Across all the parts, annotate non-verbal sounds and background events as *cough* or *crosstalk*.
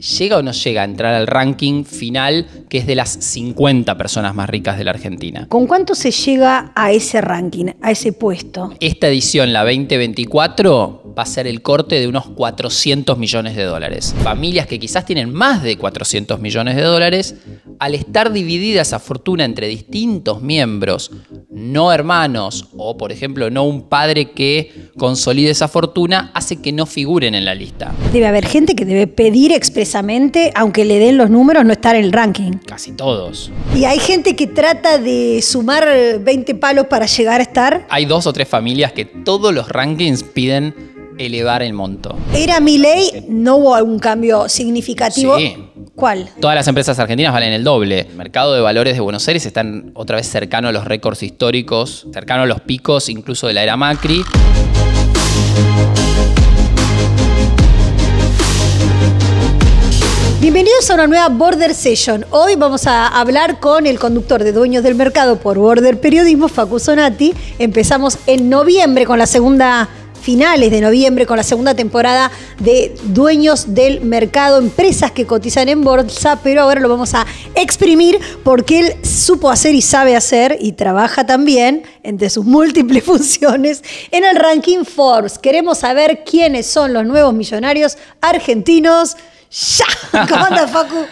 ¿Llega o no llega a entrar al ranking final que es de las 50 personas más ricas de la Argentina? ¿Con cuánto se llega a ese ranking, a ese puesto? Esta edición, la 2024, va a ser el corte de unos 400 millones de dólares. Familias que quizás tienen más de 400 millones de dólares al estar dividida esa fortuna entre distintos miembros, no hermanos o por ejemplo no un padre que consolide esa fortuna, hace que no figuren en la lista. Debe haber gente que debe pedir expresamente, aunque le den los números, no estar en el ranking. Casi todos. Y hay gente que trata de sumar 20 eh, palos para llegar a estar. Hay dos o tres familias que todos los rankings piden elevar el monto. Era mi ley, no hubo algún cambio significativo. Sí ¿Cuál? Todas las empresas argentinas valen el doble. El mercado de valores de Buenos Aires está otra vez cercano a los récords históricos, cercano a los picos incluso de la era Macri. Bienvenidos a una nueva Border Session. Hoy vamos a hablar con el conductor de Dueños del Mercado por Border Periodismo, Facu Sonati. Empezamos en noviembre con la segunda finales de noviembre con la segunda temporada de Dueños del Mercado, empresas que cotizan en bolsa, pero ahora lo vamos a exprimir porque él supo hacer y sabe hacer y trabaja también entre sus *laughs* múltiples funciones en el ranking Forbes. Queremos saber quiénes son los nuevos millonarios argentinos. ¡Ya! *laughs* ¿Cómo Facu?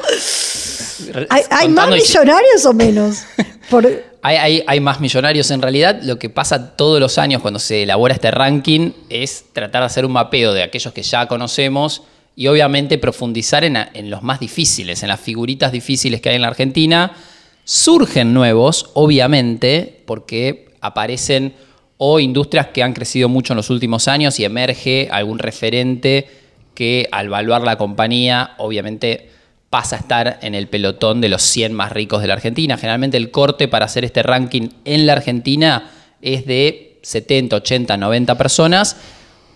¿Hay, más millonarios o menos? *laughs* Hay, más millonarios. En realidad, lo que pasa todos los años cuando se elabora este ranking es tratar de hacer un mapeo de aquellos que ya conocemos y obviamente profundizar en, en los más difíciles, en las figuritas difíciles que hay en la Argentina. Surgen nuevos, obviamente, porque aparecen o industrias que han crecido mucho en los últimos años y emerge algún referente que al valuar la compañía, obviamente pasa a estar en el pelotón de los 100 más ricos de la Argentina. Generalmente el corte para hacer este ranking en la Argentina es de 70, 80, 90 personas,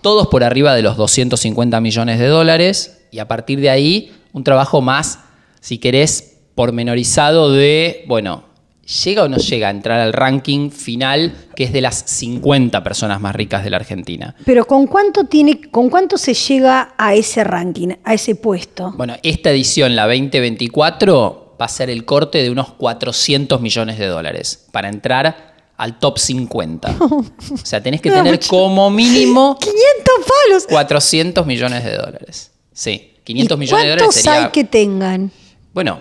todos por arriba de los 250 millones de dólares y a partir de ahí un trabajo más, si querés, pormenorizado de, bueno, ¿Llega o no llega a entrar al ranking final que es de las 50 personas más ricas de la Argentina? Pero ¿con cuánto tiene con cuánto se llega a ese ranking, a ese puesto? Bueno, esta edición la 2024 va a ser el corte de unos 400 millones de dólares para entrar al top 50. *laughs* o sea, tenés que tener como mínimo 500 *laughs* palos, 400 millones de dólares. Sí, 500 millones de dólares ¿Cuántos hay que tengan? Bueno,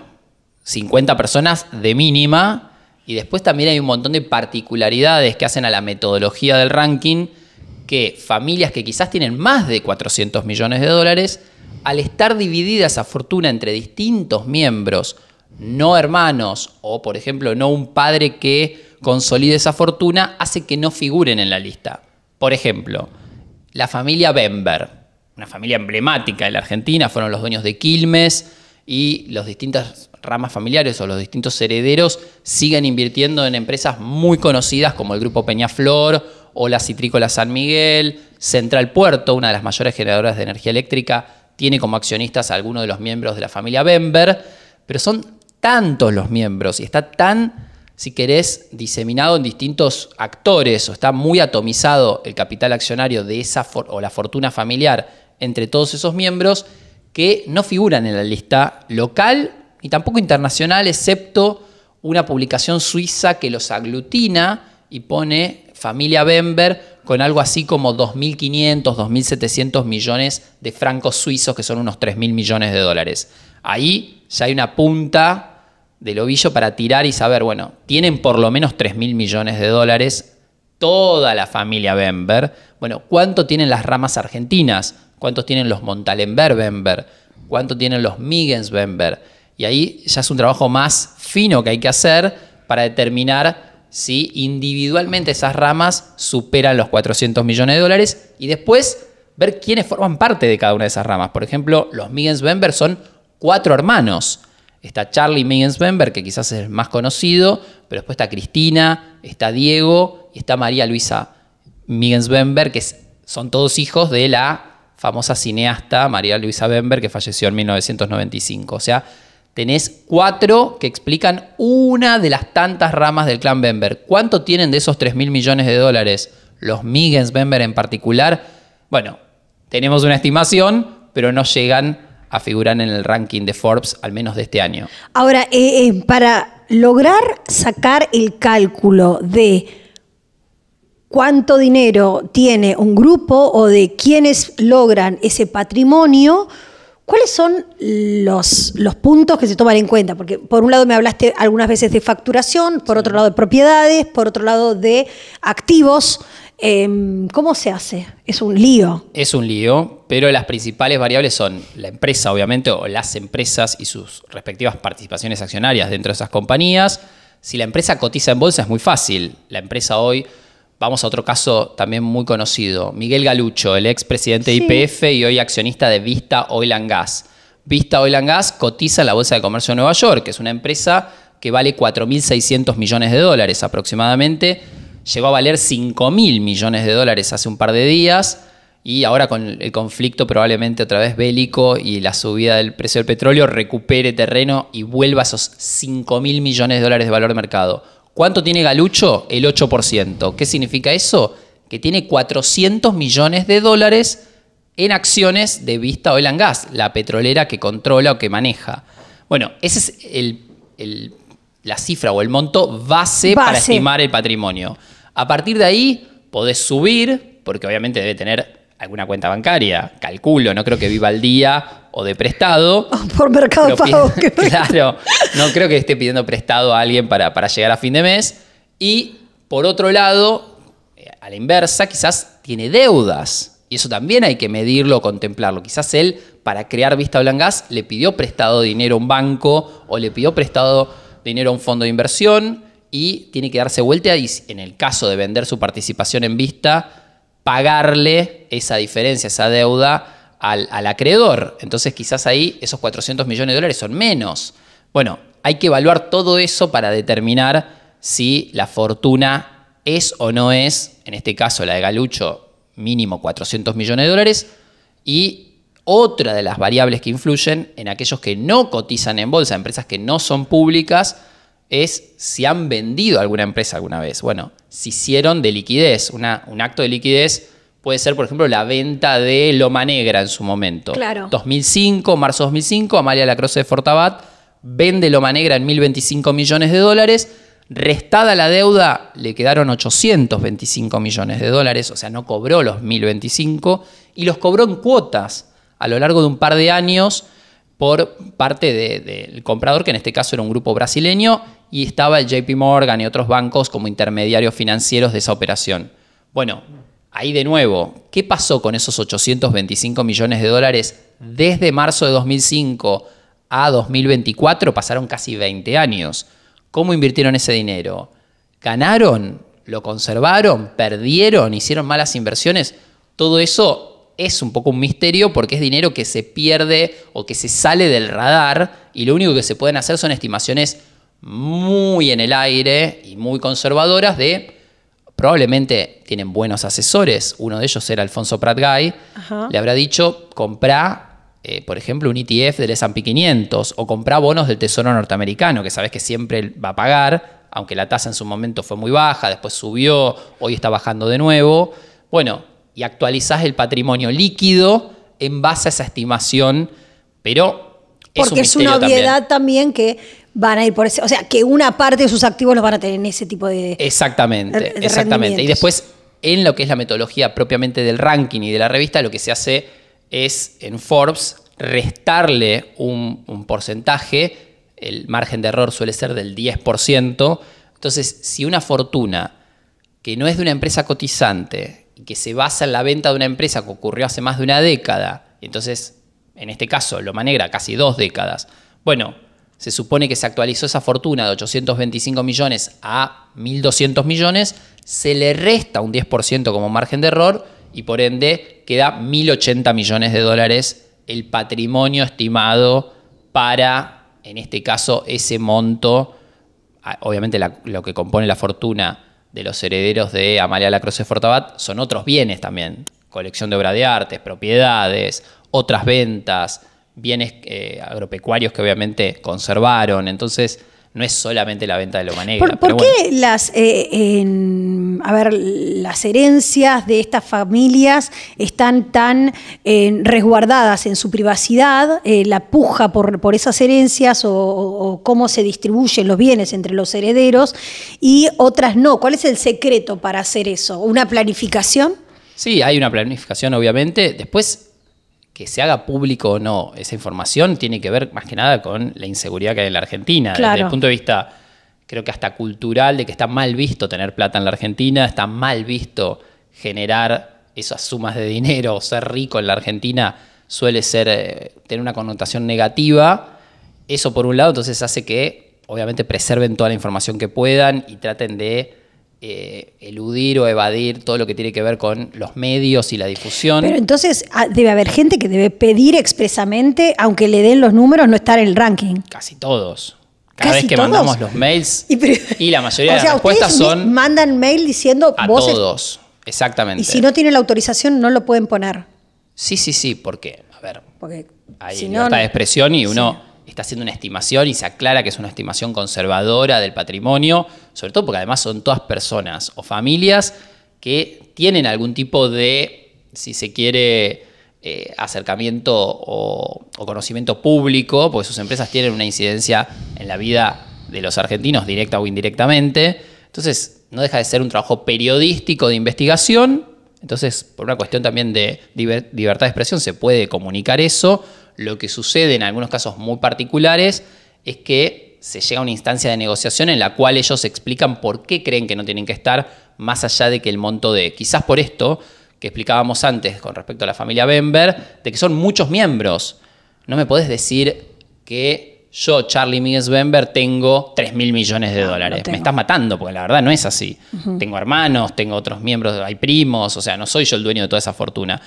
50 personas de mínima y después también hay un montón de particularidades que hacen a la metodología del ranking que familias que quizás tienen más de 400 millones de dólares, al estar dividida esa fortuna entre distintos miembros, no hermanos o, por ejemplo, no un padre que consolide esa fortuna, hace que no figuren en la lista. Por ejemplo, la familia Bember, una familia emblemática de la Argentina, fueron los dueños de Quilmes y los distintos ramas familiares o los distintos herederos siguen invirtiendo en empresas muy conocidas como el Grupo Peñaflor o la Citrícola San Miguel, Central Puerto, una de las mayores generadoras de energía eléctrica, tiene como accionistas algunos de los miembros de la familia Bember, pero son tantos los miembros y está tan, si querés, diseminado en distintos actores o está muy atomizado el capital accionario de esa o la fortuna familiar entre todos esos miembros que no figuran en la lista local y tampoco internacional, excepto una publicación suiza que los aglutina y pone familia Bember con algo así como 2.500, 2.700 millones de francos suizos, que son unos 3.000 millones de dólares. Ahí ya hay una punta del ovillo para tirar y saber, bueno, tienen por lo menos 3.000 millones de dólares toda la familia Bember. Bueno, ¿cuánto tienen las ramas argentinas? ¿Cuántos tienen los Montalembert Bember? ¿Cuánto tienen los Miggens Bember? Y ahí ya es un trabajo más fino que hay que hacer para determinar si individualmente esas ramas superan los 400 millones de dólares y después ver quiénes forman parte de cada una de esas ramas. Por ejemplo, los Miggins-Bember son cuatro hermanos. Está Charlie Miggins-Bember, que quizás es el más conocido, pero después está Cristina, está Diego y está María Luisa Miggins-Bember, que son todos hijos de la famosa cineasta María Luisa Bember, que falleció en 1995. O sea, tenés cuatro que explican una de las tantas ramas del clan Bember. ¿Cuánto tienen de esos 3 mil millones de dólares? Los Miggins Bember en particular. Bueno, tenemos una estimación, pero no llegan a figurar en el ranking de Forbes, al menos de este año. Ahora, eh, eh, para lograr sacar el cálculo de cuánto dinero tiene un grupo o de quienes logran ese patrimonio, ¿Cuáles son los, puntos que se toman en cuenta? Porque por un lado me hablaste algunas veces de facturación, por otro lado de propiedades, por otro lado de activos. Em, ¿Cómo se hace? Es un lío. Es un lío, pero las principales variables son la empresa, obviamente, o las empresas y sus respectivas participaciones accionarias dentro de esas compañías. Si la empresa cotiza en bolsa es muy fácil. La empresa hoy Vamos a otro caso también muy conocido. Miguel Galucho, el ex presidente de IPF y hoy accionista de Vista Oil and Gas. Vista Oil and Gas cotiza en la Bolsa de Comercio de Nueva York, que es una empresa que vale 4.600 millones de dólares aproximadamente. Llegó a valer 5.000 millones de dólares hace un par de días. Y ahora con el conflicto probablemente otra vez bélico y la subida del precio del petróleo recupere terreno y vuelva a esos 5.000 millones de dólares de valor de mercado. ¿Cuánto tiene Galucho? El 8%. ¿Qué significa eso? Que tiene 400 millones de dólares en acciones de Vista Oil and Gas, la petrolera que controla o que maneja. Bueno, ese es el, la cifra o el monto base, para estimar el patrimonio. A partir de ahí podés subir, porque obviamente debe tener alguna cuenta bancaria, calculo, no creo que viva al día o de prestado. *laughs* Por mercado pago. *laughs* claro, no creo que esté pidiendo prestado a alguien para, para llegar a fin de mes. Y por otro lado, eh, a la inversa, quizás tiene deudas. Y eso también hay que medirlo, contemplarlo. Quizás él, para crear Vista Blancas, le pidió prestado dinero a un banco o le pidió prestado dinero a un fondo de inversión y tiene que darse vuelta y en el caso de vender su participación en Vista, pagarle esa diferencia, esa deuda al, al acreedor. Entonces quizás ahí esos 400 millones de dólares son menos. Bueno, hay que evaluar todo eso para determinar si la fortuna es o no es, en este caso la de Galucho, mínimo 400 millones de dólares. Y otra de las variables que influyen en aquellos que no cotizan en bolsa, empresas que no son públicas, es si han vendido alguna empresa alguna vez. Bueno, si hicieron de liquidez, un acto de liquidez puede ser, por ejemplo, la venta de Loma Negra en su momento. Claro. 2005, marzo 2005, Amalia Lacroce de Fortabat vende Loma Negra en 1.025 millones de dólares, restada la deuda le quedaron 825 millones de dólares, o sea, no cobró los 1.025 y los cobró en cuotas a lo largo de un par de años por parte del comprador, que en este caso era un grupo brasileño, y estaba el JP Morgan y otros bancos como intermediarios financieros de esa operación. Bueno, ahí de nuevo, ¿qué pasó con esos 825 millones de dólares desde marzo de 2005 a 2024 pasaron casi 20 años. ¿Cómo invirtieron ese dinero? ¿Ganaron? ¿Lo conservaron? ¿Perdieron? ¿Hicieron malas inversiones? Todo eso es un poco un misterio porque es dinero que se pierde o que se sale del radar y lo único que se pueden hacer son estimaciones muy en el aire y muy conservadoras de probablemente tienen buenos asesores, uno de ellos era Alfonso Pratgay, le habrá dicho, compra... Eh, por ejemplo, un ETF del S&P 500 o comprar bonos del Tesoro norteamericano, que sabes que siempre va a pagar, aunque la tasa en su momento fue muy baja, después subió, hoy está bajando de nuevo. Bueno, y actualizás el patrimonio líquido en base a esa estimación, pero es Porque es una obviedad también. que van a ir por ese, o sea, que una parte de sus activos los van a tener en ese tipo de Exactamente, exactamente. Y después en lo que es la metodología propiamente del ranking y de la revista, lo que se hace es en Forbes restarle un, porcentaje, el margen de error suele ser del 10%, entonces si una fortuna que no es de una empresa cotizante y que se basa en la venta de una empresa que ocurrió hace más de una década, entonces en este caso lo manegra casi dos décadas, bueno, se supone que se actualizó esa fortuna de 825 millones a 1.200 millones, se le resta un 10% como margen de error y por ende queda 1.080 millones de dólares el patrimonio estimado para, en este caso, ese monto. Obviamente lo que compone la fortuna de los herederos de Amalia de Fortabat son otros bienes también, colección de obra de artes, propiedades, otras ventas, bienes eh, agropecuarios que obviamente conservaron. Entonces, no es solamente la venta de lo negra. ¿Por, qué las, eh, a ver, las herencias de estas familias están tan eh, resguardadas en su privacidad? Eh, la puja por, esas herencias o, o, cómo se distribuyen los bienes entre los herederos y otras no. ¿Cuál es el secreto para hacer eso? ¿Una planificación? Sí, hay una planificación, obviamente. Después que se haga público o no esa información tiene que ver más que nada con la inseguridad que hay en la Argentina. Desde el punto de vista, creo que hasta cultural, de que está mal visto tener plata en la Argentina, está mal visto generar esas sumas de dinero o ser rico en la Argentina suele ser, eh, tener una connotación negativa. Eso por un lado, entonces hace que obviamente preserven toda la información que puedan y traten de eh, eludir o evadir todo lo que tiene que ver con los medios y la difusión. Pero entonces ah, debe haber gente que debe pedir expresamente, aunque le den los números, no estar en el ranking. Casi todos. Cada vez que mandamos los mails y, la mayoría de las respuestas son. Mandan mail diciendo a todos. Exactamente. Y si no tienen la autorización, no lo pueden poner. Sí, sí, sí, porque, a ver, porque hay de expresión y uno está haciendo una estimación y se aclara que es una estimación conservadora del patrimonio, sobre todo porque además son todas personas o familias que tienen algún tipo de, si se quiere, eh, acercamiento o, conocimiento público, porque sus empresas tienen una incidencia en la vida de los argentinos, directa o indirectamente. Entonces, no deja de ser un trabajo periodístico de investigación. Entonces, por una cuestión también de libertad de expresión, se puede comunicar eso lo que sucede en algunos casos muy particulares es que se llega a una instancia de negociación en la cual ellos explican por qué creen que no tienen que estar, más allá de que el monto de, quizás por esto que explicábamos antes con respecto a la familia Bember, de que son muchos miembros. No me podés decir que yo, Charlie Miguel Bember, tengo 3 mil millones de ah, dólares. me estás matando, porque la verdad no es así. Tengo hermanos, tengo otros miembros, hay primos, o sea, no soy yo el dueño de toda esa fortuna.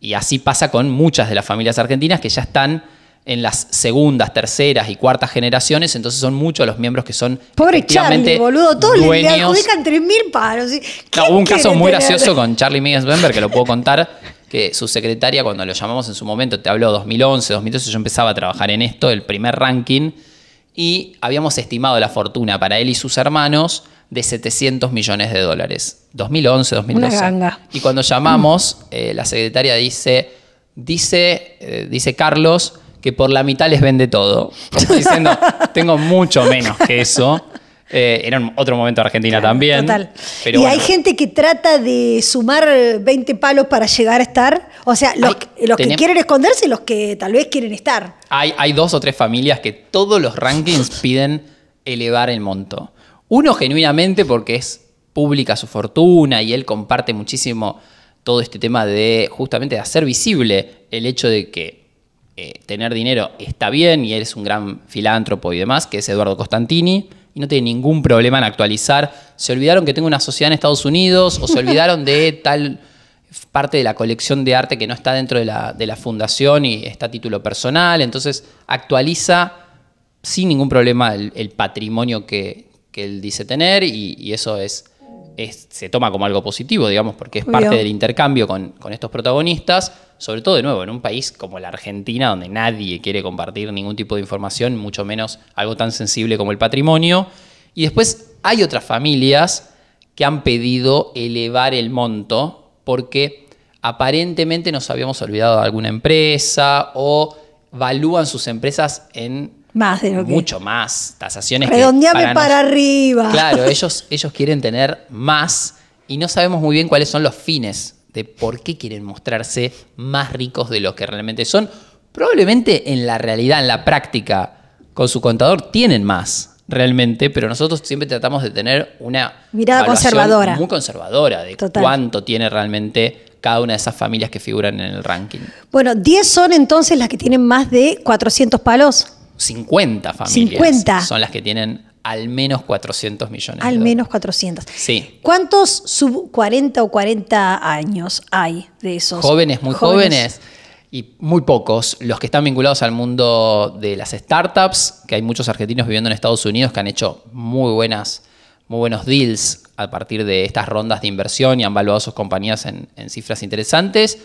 Y así pasa con muchas de las familias argentinas que ya están en las segundas, terceras y cuartas generaciones, entonces son muchos los miembros que son Pobre Charlie, boludo, todos le adjudican 3.000 paros. hubo un caso muy gracioso con Charlie bemberg que lo puedo contar, que su secretaria, cuando lo llamamos en su momento, te habló 2011, 2012, yo empezaba a trabajar en esto, el primer ranking, y habíamos estimado la fortuna para él y sus hermanos de 700 millones de dólares. 2011, 2012. Y cuando llamamos, eh, la secretaria dice, dice, eh, dice Carlos que por la mitad les vende todo. *laughs* diciendo, tengo mucho menos que eso. Eh, era otro momento Argentina también. y hay gente que trata de sumar 20 palos para llegar a estar. O sea, los, que quieren esconderse y los que tal vez quieren estar. Hay, hay dos o tres familias que todos los rankings piden elevar el monto. Uno genuinamente porque es pública su fortuna y él comparte muchísimo todo este tema de justamente de hacer visible el hecho de que eh, tener dinero está bien y él es un gran filántropo y demás, que es Eduardo Costantini, y no tiene ningún problema en actualizar. Se olvidaron que tengo una sociedad en Estados Unidos o se olvidaron de tal parte de la colección de arte que no está dentro de la, fundación y está a título personal, entonces actualiza sin ningún problema el patrimonio que, que él dice tener y, eso es, se toma como algo positivo, digamos, porque es parte del intercambio con, con, estos protagonistas, sobre todo de nuevo en un país como la Argentina, donde nadie quiere compartir ningún tipo de información, mucho menos algo tan sensible como el patrimonio. Y después hay otras familias que han pedido elevar el monto porque aparentemente nos habíamos olvidado de alguna empresa o valúan sus empresas en más de lo Mucho más. Tasaciones Redondeame para, arriba. Claro, *laughs* ellos, ellos quieren tener más y no sabemos muy bien cuáles son los fines de por qué quieren mostrarse más ricos de los que realmente son. Probablemente en la realidad, en la práctica, con su contador tienen más realmente, pero nosotros siempre tratamos de tener una mirada conservadora. Muy conservadora de cuánto tiene realmente cada una de esas familias que figuran en el ranking. Bueno, 10 son entonces las que tienen más de 400 palos. 50 familias son las que tienen al menos 400 millones. Al menos 400. Sí. ¿Cuántos sub 40 o 40 años hay de esos? Jóvenes, muy jóvenes. y muy pocos los que están vinculados al mundo de las startups, que hay muchos argentinos viviendo en Estados Unidos que han hecho muy buenas muy buenos deals a partir de estas rondas de inversión y han valuado sus compañías en cifras interesantes.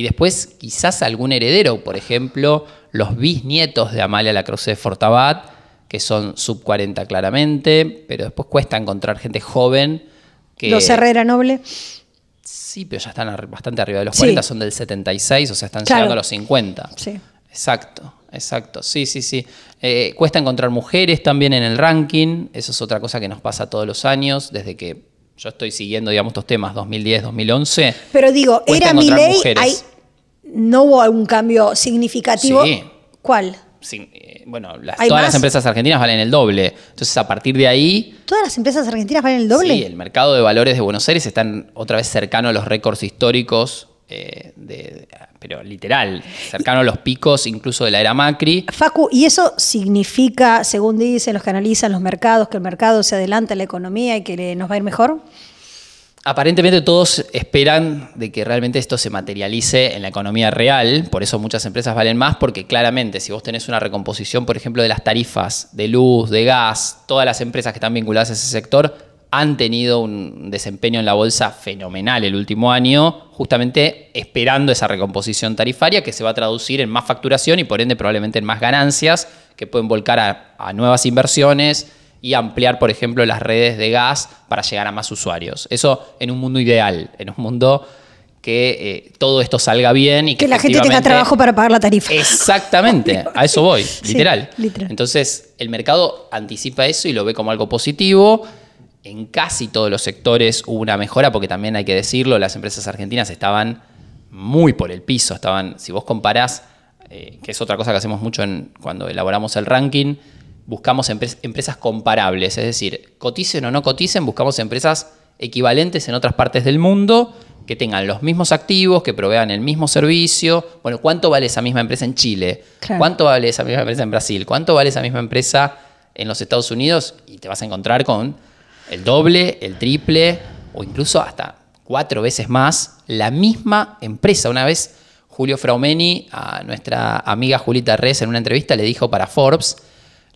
Y después quizás algún heredero, por ejemplo, los bisnietos de Amalia la Cruz de Fortabat, que son sub 40 claramente, pero después cuesta encontrar gente joven. Que... ¿Los Herrera Noble? Sí, pero ya están bastante arriba de los 40, son del 76, o sea, están llegando a los 50. Sí. Exacto, exacto. Sí, sí, sí. Eh, cuesta encontrar mujeres también en el ranking, eso es otra cosa que nos pasa todos los años, desde que yo estoy siguiendo, digamos, estos temas 2010, 2011. Pero digo, era mi ley, no hubo algún cambio significativo. ¿Cuál? Eh, bueno, todas las empresas argentinas valen el doble. Entonces, a partir de ahí. ¿Todas las empresas argentinas valen el doble? Sí, el mercado de valores de Buenos Aires está otra vez cercano a los récords históricos eh, pero literal, cercano a los picos incluso de la era Macri. Facu, ¿y eso significa, según dicen los que analizan los mercados, que el mercado se adelanta a la economía y que nos va a ir mejor? Aparentemente todos esperan de que realmente esto se materialice en la economía real, por eso muchas empresas valen más, porque claramente si vos tenés una recomposición, por ejemplo, de las tarifas de luz, de gas, todas las empresas que están vinculadas a ese sector han tenido un desempeño en la bolsa fenomenal el último año, justamente esperando esa recomposición tarifaria que se va a traducir en más facturación y por ende probablemente en más ganancias que pueden volcar a, nuevas inversiones y ampliar, por ejemplo, las redes de gas para llegar a más usuarios. Eso en un mundo ideal, en un mundo que eh, todo esto salga bien y que, la gente tenga trabajo para pagar la tarifa. Exactamente, *laughs* a eso voy, literal. literal. Entonces, el mercado anticipa eso y lo ve como algo positivo en casi todos los sectores hubo una mejora, porque también hay que decirlo, las empresas argentinas estaban muy por el piso, estaban, si vos comparás, eh, que es otra cosa que hacemos mucho cuando elaboramos el ranking, buscamos empresas comparables, es decir, coticen o no coticen, buscamos empresas equivalentes en otras partes del mundo, que tengan los mismos activos, que provean el mismo servicio. Bueno, ¿cuánto vale esa misma empresa en Chile? ¿Cuánto vale esa misma empresa en Brasil? ¿Cuánto vale esa misma empresa en los Estados Unidos? Y te vas a encontrar con el doble, el triple o incluso hasta cuatro veces más la misma empresa. Una vez Julio Fraumeni, a nuestra amiga Julita Rez en una entrevista le dijo para Forbes,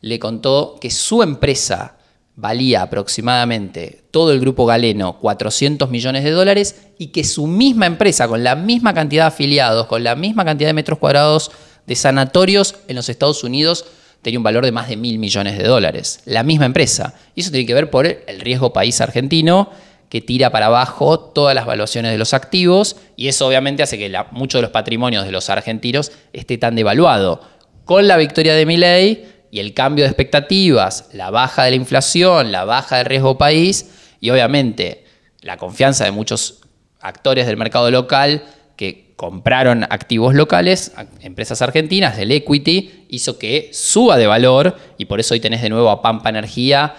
le contó que su empresa valía aproximadamente todo el grupo galeno 400 millones de dólares y que su misma empresa, con la misma cantidad de afiliados, con la misma cantidad de metros cuadrados de sanatorios en los Estados Unidos, tenía un valor de más de mil millones de dólares. La misma empresa. Y eso tiene que ver por el riesgo país argentino, que tira para abajo todas las valuaciones de los activos, y eso obviamente hace que muchos de los patrimonios de los argentinos esté tan devaluado. Con la victoria de Miley y el cambio de expectativas, la baja de la inflación, la baja del riesgo país, y obviamente la confianza de muchos actores del mercado local que compraron activos locales, empresas argentinas, del equity hizo que suba de valor y por eso hoy tenés de nuevo a Pampa Energía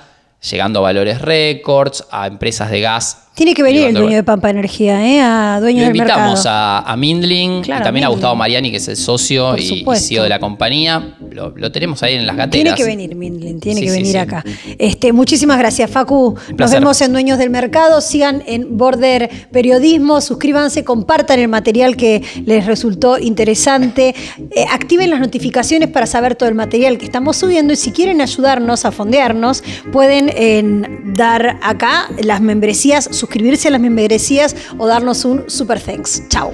llegando a valores récords, a empresas de gas tiene que venir el dueño de Pampa Energía, ¿eh? a del mercado. Invitamos a, a Mindling también a Gustavo Mariani, que es el socio y, CEO de la compañía. Lo, tenemos ahí en las gateras. Tiene que venir Mindling, tiene que venir acá. Este, muchísimas gracias, Facu. Nos vemos en Dueños del Mercado. Sigan en Border Periodismo, suscríbanse, compartan el material que les resultó interesante. Eh, activen las notificaciones para saber todo el material que estamos subiendo y si quieren ayudarnos a fondearnos, pueden eh, dar acá las membresías suscribirse a las membresías o darnos un super thanks. Chao.